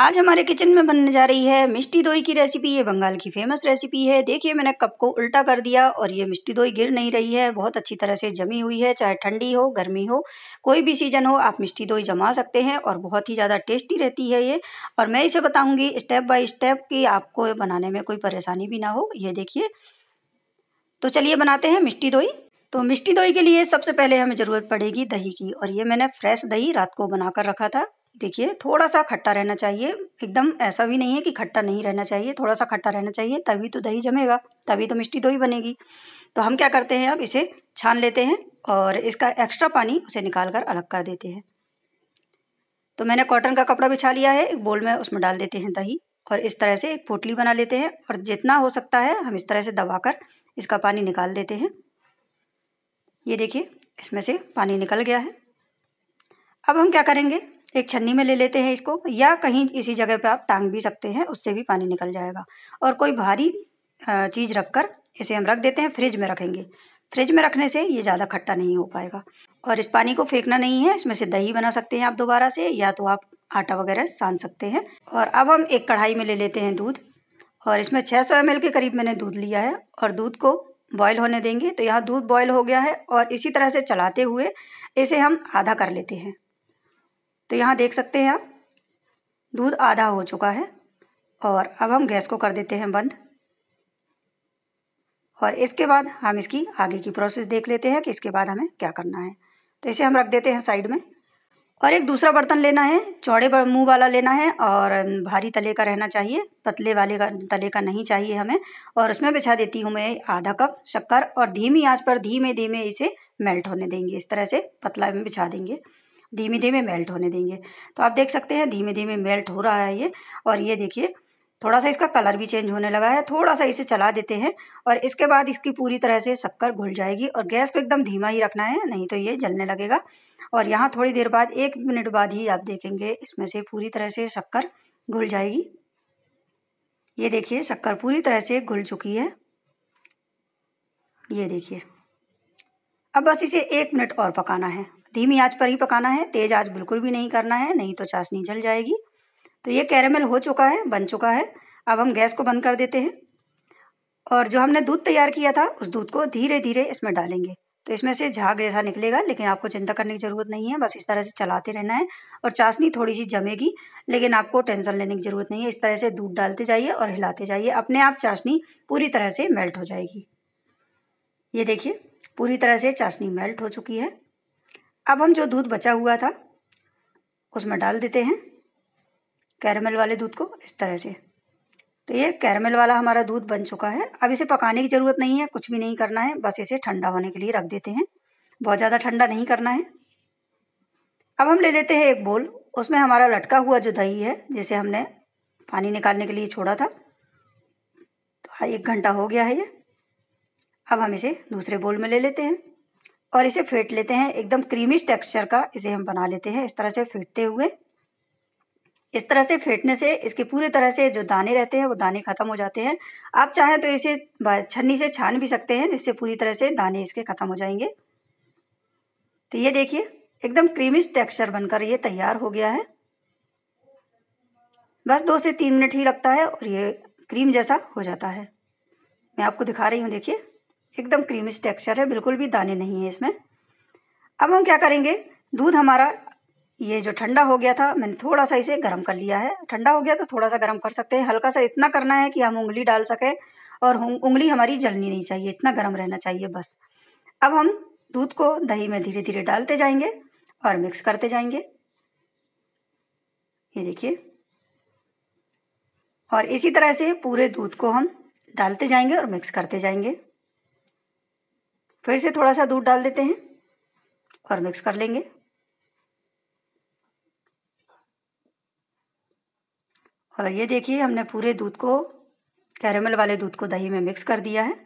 आज हमारे किचन में बनने जा रही है मिष्टी दोई की रेसिपी ये बंगाल की फेमस रेसिपी है देखिए मैंने कप को उल्टा कर दिया और ये मिष्टी दोई गिर नहीं रही है बहुत अच्छी तरह से जमी हुई है चाहे ठंडी हो गर्मी हो कोई भी सीजन हो आप मिष्टी दोई जमा सकते हैं और बहुत ही ज़्यादा टेस्टी रहती है ये और मैं इसे बताऊँगी स्टेप बाई स्टेप कि आपको बनाने में कोई परेशानी भी ना हो ये देखिए तो चलिए बनाते हैं मिष्टी दोई तो मिष्टी दोई के लिए सबसे पहले हमें ज़रूरत पड़ेगी दही की और ये मैंने फ्रेश दही रात को बनाकर रखा था देखिए थोड़ा सा खट्टा रहना चाहिए एकदम ऐसा भी नहीं है कि खट्टा नहीं रहना चाहिए थोड़ा सा खट्टा रहना चाहिए तभी तो दही जमेगा तभी तो मिष्टी दही बनेगी तो हम क्या करते हैं अब इसे छान लेते हैं और इसका एक्स्ट्रा पानी उसे निकाल कर अलग कर देते हैं तो मैंने कॉटन का कपड़ा बिछा लिया है एक बोल में उसमें डाल देते हैं दही और इस तरह से एक पोटली बना लेते हैं और जितना हो सकता है हम इस तरह से दबाकर इसका पानी निकाल देते हैं ये देखिए इसमें से पानी निकल गया है अब हम क्या करेंगे एक छन्नी में ले लेते हैं इसको या कहीं इसी जगह पे आप टांग भी सकते हैं उससे भी पानी निकल जाएगा और कोई भारी चीज़ रख कर इसे हम रख देते हैं फ्रिज में रखेंगे फ्रिज में रखने से ये ज़्यादा खट्टा नहीं हो पाएगा और इस पानी को फेंकना नहीं है इसमें से दही बना सकते हैं आप दोबारा से या तो आप आटा वगैरह सान सकते हैं और अब हम एक कढ़ाई में ले लेते हैं दूध और इसमें 600 सौ के करीब मैंने दूध लिया है और दूध को बॉयल होने देंगे तो यहाँ दूध बॉयल हो गया है और इसी तरह से चलाते हुए इसे हम आधा कर लेते हैं तो यहाँ देख सकते हैं आप दूध आधा हो चुका है और अब हम गैस को कर देते हैं बंद और इसके बाद हम इसकी आगे की प्रोसेस देख लेते हैं कि इसके बाद हमें क्या करना है तो इसे हम रख देते हैं साइड में और एक दूसरा बर्तन लेना है चौड़े मुंह वाला लेना है और भारी तले का रहना चाहिए पतले वाले का तले का नहीं चाहिए हमें और उसमें बिछा देती हूँ मैं आधा कप शक्कर और धीमी आंच पर धीमे धीमे इसे मेल्ट होने देंगे इस तरह से पतला में बिछा देंगे धीमे धीमे मेल्ट होने देंगे तो आप देख सकते हैं धीमे धीमे मेल्ट हो रहा है ये और ये देखिए थोड़ा सा इसका कलर भी चेंज होने लगा है थोड़ा सा इसे चला देते हैं और इसके बाद इसकी पूरी तरह से शक्कर घुल जाएगी और गैस को एकदम धीमा ही रखना है नहीं तो ये जलने लगेगा और यहाँ थोड़ी देर बाद एक मिनट बाद ही आप देखेंगे इसमें से पूरी तरह से शक्कर घुल जाएगी ये देखिए शक्कर पूरी तरह से घुल चुकी है ये देखिए अब बस इसे एक मिनट और पकाना है धीमी आंच पर ही पकाना है तेज़ आंच बिल्कुल भी नहीं करना है नहीं तो चाशनी जल जाएगी तो ये कैरेमल हो चुका है बन चुका है अब हम गैस को बंद कर देते हैं और जो हमने दूध तैयार किया था उस दूध को धीरे धीरे इसमें डालेंगे तो इसमें से झाग जैसा निकलेगा लेकिन आपको चिंता करने की ज़रूरत नहीं है बस इस तरह से चलाते रहना है और चाशनी थोड़ी सी जमेगी लेकिन आपको टेंशन लेने की ज़रूरत नहीं है इस तरह से दूध डालते जाइए और हिलाते जाइए अपने आप चाशनी पूरी तरह से मेल्ट हो जाएगी ये देखिए पूरी तरह से चाशनी मेल्ट हो चुकी है अब हम जो दूध बचा हुआ था उसमें डाल देते हैं कैरमल वाले दूध को इस तरह से तो ये कैरमल वाला हमारा दूध बन चुका है अब इसे पकाने की ज़रूरत नहीं है कुछ भी नहीं करना है बस इसे ठंडा होने के लिए रख देते हैं बहुत ज़्यादा ठंडा नहीं करना है अब हम ले लेते हैं एक बोल उसमें हमारा लटका हुआ जो दही है जिसे हमने पानी निकालने के लिए छोड़ा था तो हाँ, एक घंटा हो गया है ये अब हम इसे दूसरे बोल में ले लेते हैं और इसे फेंट लेते हैं एकदम क्रीमिश टेक्सचर का इसे हम बना लेते हैं इस तरह से फेंटते हुए इस तरह से फेंटने से इसके पूरी तरह से जो दाने रहते हैं वो दाने ख़त्म हो जाते हैं आप चाहें तो इसे छन्नी से छान भी सकते हैं जिससे पूरी तरह से दाने इसके ख़त्म हो जाएंगे तो ये देखिए एकदम क्रीमिश टेक्सचर बनकर ये तैयार हो गया है बस दो से तीन मिनट ही लगता है और ये क्रीम जैसा हो जाता है मैं आपको दिखा रही हूँ देखिए एकदम क्रीमी टेक्सचर है बिल्कुल भी दाने नहीं है इसमें अब हम क्या करेंगे दूध हमारा ये जो ठंडा हो गया था मैंने थोड़ा सा इसे गर्म कर लिया है ठंडा हो गया तो थोड़ा सा गर्म कर सकते हैं हल्का सा इतना करना है कि हम उंगली डाल सकें और उंगली हमारी जलनी नहीं चाहिए इतना गर्म रहना चाहिए बस अब हम दूध को दही में धीरे धीरे डालते जाएंगे और मिक्स करते जाएंगे ये देखिए और इसी तरह से पूरे दूध को हम डालते जाएंगे और मिक्स करते जाएंगे फिर से थोड़ा सा दूध डाल देते हैं और मिक्स कर लेंगे और ये देखिए हमने पूरे दूध को कैरेमल वाले दूध को दही में मिक्स कर दिया है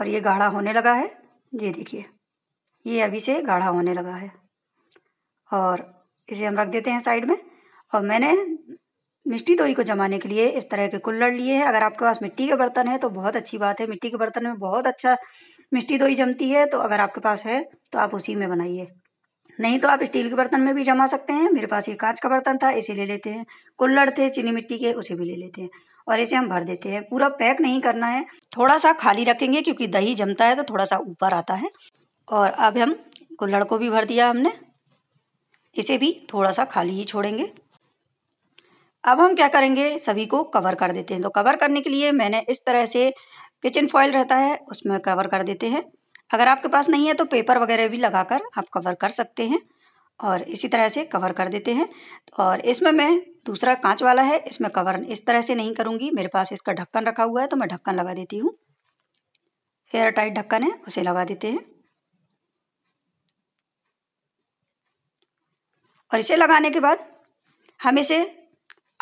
और ये गाढ़ा होने लगा है ये देखिए ये अभी से गाढ़ा होने लगा है और इसे हम रख देते हैं साइड में और मैंने मिट्टी दोई को जमाने के लिए इस तरह के कुल्लड़ लिए हैं अगर आपके पास मिट्टी के बर्तन है तो बहुत अच्छी बात है मिट्टी के बर्तन में बहुत अच्छा मिट्टी दोई जमती है तो अगर आपके पास है तो आप उसी में बनाइए नहीं तो आप स्टील के बर्तन में भी जमा सकते हैं मेरे पास ये कांच का बर्तन था इसे ले लेते हैं कुल्लड़ थे चीनी मिट्टी के उसे भी ले लेते हैं और इसे हम भर देते हैं पूरा पैक नहीं करना है थोड़ा सा खाली रखेंगे क्योंकि दही जमता है तो थोड़ा सा ऊपर आता है और अब हम कुल्लड़ को भी भर दिया हमने इसे भी थोड़ा सा खाली ही छोड़ेंगे अब हम क्या करेंगे सभी को कवर कर देते हैं तो कवर करने के लिए मैंने इस तरह से किचन फॉइल रहता है उसमें कवर कर देते हैं अगर आपके पास नहीं है तो पेपर वगैरह भी लगाकर आप कवर कर सकते हैं और इसी तरह से कवर कर देते हैं और इसमें मैं दूसरा कांच वाला है इसमें कवर इस तरह से नहीं करूँगी मेरे पास इसका ढक्कन रखा हुआ है तो मैं ढक्कन लगा देती हूँ एयर टाइट ढक्कन है उसे लगा देते हैं और इसे लगाने के बाद हम इसे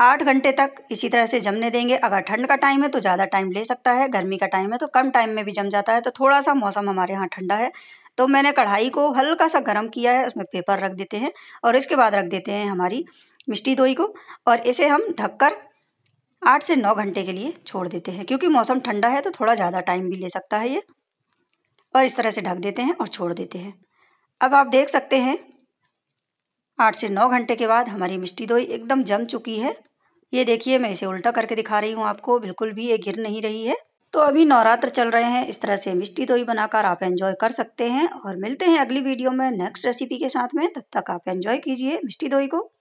आठ घंटे तक इसी तरह से जमने देंगे अगर ठंड का टाइम है तो ज़्यादा टाइम ले सकता है गर्मी का टाइम है तो कम टाइम में भी जम जाता है तो थोड़ा सा मौसम हमारे यहाँ ठंडा है तो मैंने कढ़ाई को हल्का सा गर्म किया है उसमें पेपर रख देते हैं और इसके बाद रख देते हैं हमारी मिष्टी दोई को और इसे हम ढककर आठ से नौ घंटे के लिए छोड़ देते हैं क्योंकि मौसम ठंडा है तो थोड़ा ज़्यादा टाइम भी ले सकता है ये और इस तरह से ढक देते हैं और छोड़ देते हैं अब आप देख सकते हैं आठ से नौ घंटे के बाद हमारी मिष्टी दोई एकदम जम चुकी है ये देखिए मैं इसे उल्टा करके दिखा रही हूँ आपको बिल्कुल भी ये गिर नहीं रही है तो अभी नवरात्र चल रहे हैं इस तरह से मिष्टी दोई बनाकर आप एंजॉय कर सकते हैं और मिलते हैं अगली वीडियो में नेक्स्ट रेसिपी के साथ में तब तक आप एंजॉय कीजिए मिष्टी दोई को